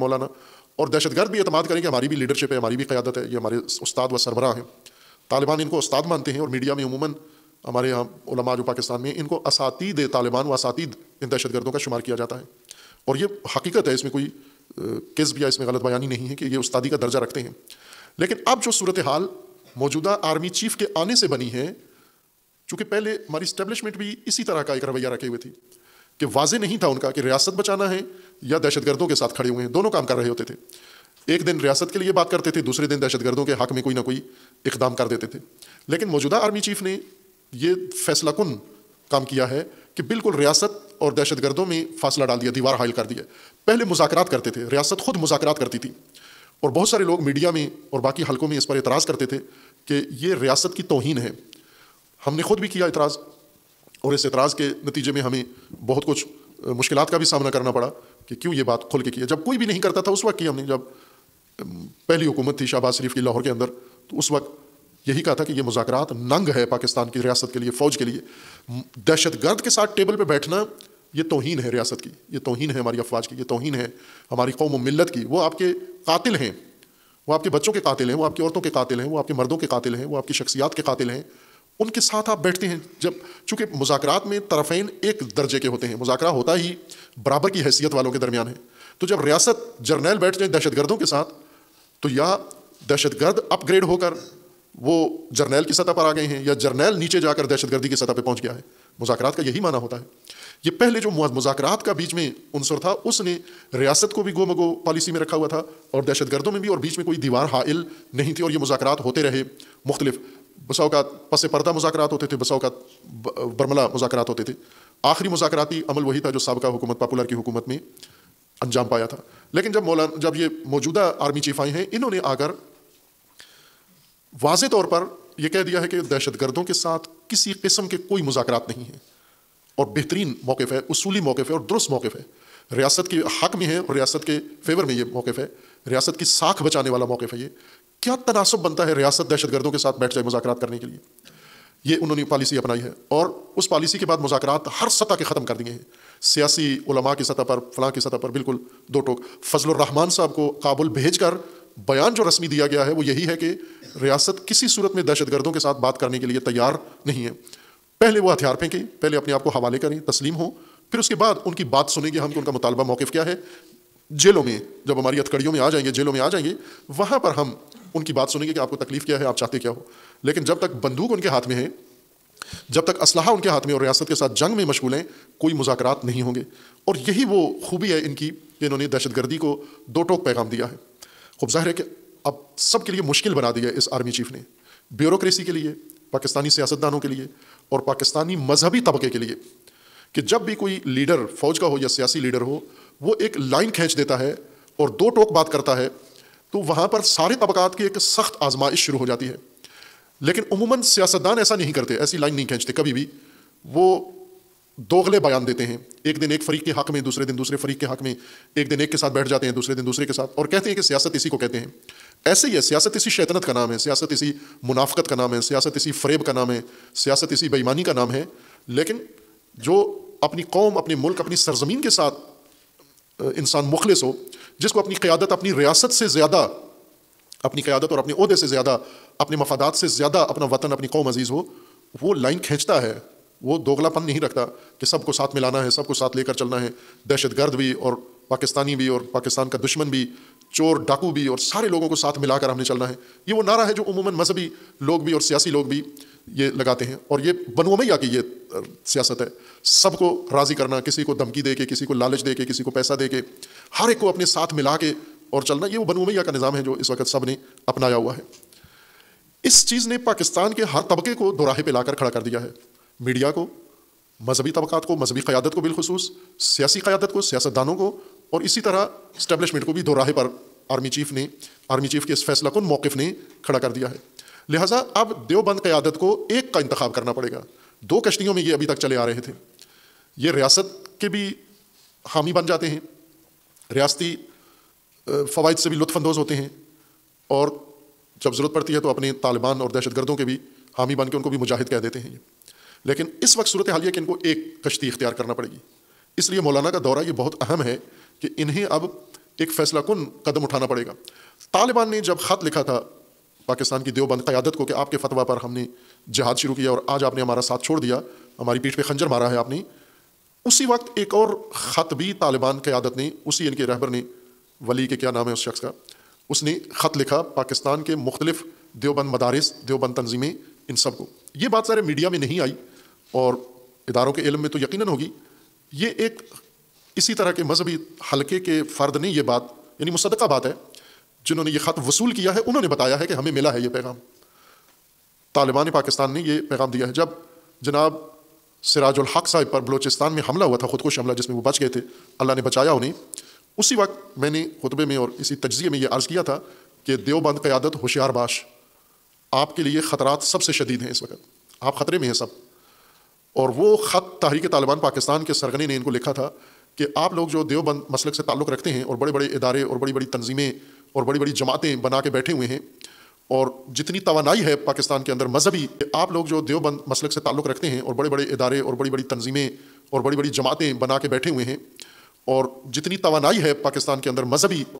मौलाना और दहशतगर्द भी अतमाद करें कि हमारी भी लीडरशिप है हमारी भी क़्यादत है ये हमारे उस्ताद व सरबरा हैं तालिबान इनको उस्ताद मानते हैं और मीडिया में अमूमन हमारे यहाँ उलमा जो पाकिस्तान में इनको असातीद तालिबान व असातीद इन दहशतगर्दों का शुमार किया जाता है और ये हकीकत है इसमें कोई किस्ब या इसमें गलत बयानी नहीं है कि ये उस्तादी का दर्जा रखते हैं लेकिन अब जो सूरत हाल मौजूदा आर्मी चीफ के आने से बनी है चूँकि पहले हमारी इस्टेब्लिशमेंट भी इसी तरह का एक रवैया रखे हुए थी कि वाजे नहीं था उनका कि रियासत बचाना है या दहशतगर्दों के साथ खड़े हुए हैं दोनों काम कर रहे होते थे एक दिन रियासत के लिए बात करते थे दूसरे दिन दहशतगर्दों के हक में कोई ना कोई इकदाम कर देते थे लेकिन मौजूदा आर्मी चीफ ने यह फैसला कन काम किया है कि बिल्कुल रियासत और दहशतगर्दों में फासला डाल दिया दीवार हायल कर दिया पहले मुजाकर करते थे रियासत खुद मुजाकर करती थी और बहुत सारे लोग मीडिया में और बाकी हलकों में इस पर एतराज़ करते थे कि ये रियासत की तोहन है हमने खुद भी किया एतराज़ और इस एतराज़ के नतीजे में हमें बहुत कुछ मुश्किल का भी सामना करना पड़ा कि क्यों ये बात खुल के किया जब कोई भी नहीं करता था उस वक्त की हमने जब पहली हुकूमत थी शहबाज शरीफ की लाहौर के अंदर तो उस वक्त यही कहा था कि ये मुजाकर नंग है पाकिस्तान की रियासत के लिए फ़ौज के लिए दहशत गर्द के साथ टेबल पर बैठना ये तोहन है रियासत की ये तोहन है हमारी अफवाज की ये तोहन है हमारी कौम मिलत की वो आपके कातिल हैं वो आपके बच्चों के कातिल हैं वो आपकी औरतों के कातिल हैं वो आपके मर्दों के कातिल हैं वो आपकी शख्सियात के कातिल हैं उनके साथ आप बैठते हैं जब चूंकि मुजाकरात में तरफेन एक दर्जे के होते हैं मुजाकरा होता ही बराबर की हैसियत वालों के दरमियान है तो जब रियासत जर्नैल बैठ जाए दहशत गर्दों के साथ तो या दहशत गर्द अपग्रेड होकर वो जर्नैल की सतह पर आ गए हैं या जर्नैल नीचे जाकर दहशत गर्दी की सतह पर पहुँच गया है मुजाकरात का यही माना होता है ये पहले जो मुजाकरात का बीच में अनसर था उसने रियासत को भी गो मगो पॉलिसी में रखा हुआ था और दहशत गर्दों में भी और बीच में कोई दीवार हाइल नहीं थी और ये मुजाकरात होते रहे मुख्तलिफ बसाओकात पस पर्दा मुजाकर होते थे बसाओकात बरमला मुजाकर होते थे आखिरी मुजाकराती अमल वही था जो सबका हुकूमत पापुलर की हुकूमत में अंजाम पाया था लेकिन जब मौला जब ये मौजूदा आर्मी चीफ आए हैं इन्होंने आकर वाज तौर पर यह कह दिया है कि दहशत गर्दों के साथ किसी किस्म के कोई मुजाकर नहीं हैं और बेहतरीन मौक़ है उसूली मौक़ है और दुरुस्त मौक़ है रियासत के हक में है और रियासत के फेवर में ये मौक़ है रियासत की साख बचाने वाला मौक़ है ये क्या तनासब बनता है रियासत दहशतगर्दों के साथ बैठ जाए मुजाकर करने के लिए ये उन्होंने पॉलिसी अपनाई है और उस पॉलिसी के बाद मुजाकर हर सतह के ख़त्म कर दिए हैं सियासी उलमा की सतह पर फलां की सतह पर बिल्कुल दो टोक फजलरहमान साहब को काबुल भेज कर बयान जो रस्मी दिया गया है वो यही है कि रियासत किसी सूरत में दहशतगर्दों के साथ बात करने के लिए तैयार नहीं है पहले वो हथियार फेंकें पहले अपने आप को हवाले करें तस्लीम हों फिर उसके बाद उनकी बात सुनेंगे हम कि उनका मुतालबा मौक़ क्या है जेलों में जब हमारी हथकड़ियों में आ जाएंगे जेलों में आ जाएंगे वहाँ पर हम उनकी बात सुनेंगे कि आपको तकलीफ क्या है आप चाहते क्या हो लेकिन जब तक बंदूक उनके हाथ में है जब तक असलाह उनके हाथ में और रियासत के साथ जंग में मशगूल हैं कोई मुजाकरात नहीं होंगे और यही वो खूबी है इनकी कि इन्होंने दहशतगर्दी को दो टोक पैगाम दिया है खूब जाहिर है कि अब सब के लिए मुश्किल बना दिया है इस आर्मी चीफ ने ब्यूरोसी के लिए पाकिस्तानी सियासतदानों के लिए और पाकिस्तानी मजहबी तबके के लिए कि जब भी कोई लीडर फौज का हो या सियासी लीडर हो वो एक लाइन खींच देता है और दो टोक बात करता है तो वहाँ पर सारे तबकात की एक सख्त आजमाइश शुरू हो जाती है लेकिन उमूमा सियासतदान ऐसा नहीं करते ऐसी लाइन नहीं खींचते कभी भी वो दोगले बयान देते हैं एक दिन एक फरीक के हक में दूसरे दिन दूसरे फरीक के हक में एक दिन एक के साथ बैठ जाते हैं दूसरे दिन दूसरे के साथ और कहते हैं कि सियासत इसी को कहते हैं ऐसे ही है सियासत इसी शैतनत का नाम है सियासत इसी मुनाफ़त का नाम है सियासत इसी फरेब का नाम है सियासत इसी बेईमानी का नाम है लेकिन जो अपनी कौम अपने मुल्क अपनी सरजमीन के साथ इंसान मुखलिस हो जिसको अपनी क़्यादत अपनी रियासत से ज़्यादा अपनी क़्यादत और अपने अहदे से ज़्यादा अपने मफादात से ज़्यादा अपना वतन अपनी कौम अजीज़ हो वो लाइन खींचता है वो दोगलापन नहीं रखता कि सबको साथ मिलाना है सबको साथ लेकर चलना है दहशत गर्द भी और पाकिस्तानी भी और पाकिस्तान का दुश्मन भी चोर डाकू भी और सारे लोगों को साथ मिलाकर हमने चलना है ये वो नारा है जो उमूमन मजहबी लोग भी और सियासी लोग भी ये लगाते हैं और ये बनवमैया की ये सियासत है सबको राज़ी करना किसी को धमकी दे के किसी को लालच दे के किसी को पैसा दे के हर एक को अपने साथ मिला के और चलना ये वो बनवमैया का निज़ाम है जो इस वक्त सब ने अपनाया हुआ है इस चीज़ ने पाकिस्तान के हर तबके को दोराहे पे कर खड़ा कर दिया है मीडिया को मजहबी तबक़ात को मजहबी क़्यादत को बिलखसूस सियासी क़्यादत को सियासतदानों को और इसी तरह स्टैब्लिशमेंट को भी दोराहे पर आर्मी चीफ ने आर्मी चीफ के इस फैसला को मौकफ ने खड़ा कर दिया है लिहाजा अब देवबंद क़्यादत को एक का इंतखा करना पड़ेगा दो कश्तियों में ये अभी तक चले आ रहे थे ये रियासत के भी हामी बन जाते हैं रियासती फ़वाद से भी लुफानंदोज़ होते हैं और जब ज़रूरत पड़ती है तो अपने तालिबान और दहशत गर्दों के भी हामी बन के उनको भी मुजाहिद कह देते हैं लेकिन इस वक्त सूरत हाल यह कि इनको एक कश्ती इख्तियार करना पड़ेगी इसलिए मौलाना का दौरा ये बहुत अहम है कि इन्हें अब एक फैसला कन कदम उठाना पड़ेगा तालिबान ने जब ख़त लिखा था पाकिस्तान की देवबंद क़्यादत को कि आपके फतवा पर हमने जहाद शुरू किया और आज आपने हमारा साथ छोड़ दिया हमारी पीठ पे खंजर मारा है आपने उसी वक्त एक और ख़त भी तालिबान क़्यादत ने उसी इनके रहबर ने वली के क्या नाम है उस शख्स का उसने ख़त लिखा पाकिस्तान के मुख्तलिफ देवबंद मदारस देवबंद तनजीमें इन सब को ये बात सारे मीडिया में नहीं आई और इदारों के इलम में तो यकीन होगी ये एक इसी तरह के मजहबी हलके के फ़र्द ने यह बात यानी मुसदका बात है जिन्होंने ये ख़त वसूल किया है उन्होंने बताया है कि हमें मिला है यह पैगाम तालिबान पाकिस्तान ने यह पैगाम दिया है जब जनाब सिराजुल हक साहिब पर बलोचिस्तान में हमला हुआ था खुदकुश हमला जिसमें वो बच गए थे अल्लाह ने बचाया उन्हें उसी वक्त मैंने खुतबे में और इसी तजिए में यह अर्ज़ किया था कि देवबंद क़्यादत होशियार बाश आपके लिए ख़तरात सबसे शदीद हैं इस वक्त आप ख़तरे में हैं सब और वो ख़त तहरीक तालिबान पाकिस्तान के सरगनी ने इनको लिखा था कि आप लोग जो देवबंद मसलक से ताल्लुक़ रखते हैं और बड़े बड़े इदारे और बड़ी बड़ी तनजीमें और बड़ी बड़ी जमातें बना के बैठे हुए हैं और जितनी तोानाई है पाकिस्तान के अंदर मजहबी आप लोग जो देवबंद मसलक से ताल्लुक़ रखते हैं और बड़े बड़े इदारे और बड़ी बड़ी तंजीमें और बड़ी बड़ी जमातें बना के बैठे हुए हैं और जितनी तोानाई है पाकिस्तान के अंदर मजहबी